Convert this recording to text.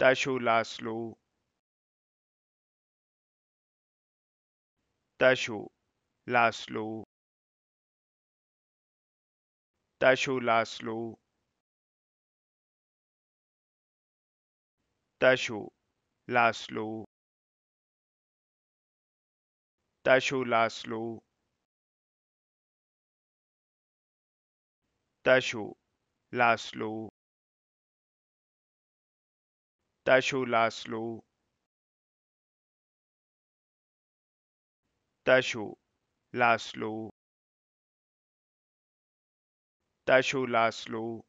Tashul Aslu Tashu Laszlo Tashu Laszlo Tashu Laszlo Tashu Laszlo Tashu Laszlo Tashou Laszlo, Tashou Laszlo, Tashou Laszlo.